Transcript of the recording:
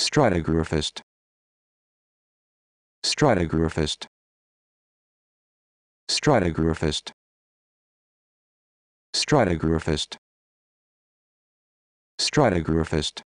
stratigraphist stratigraphist stratigraphist stratigraphist stratigraphist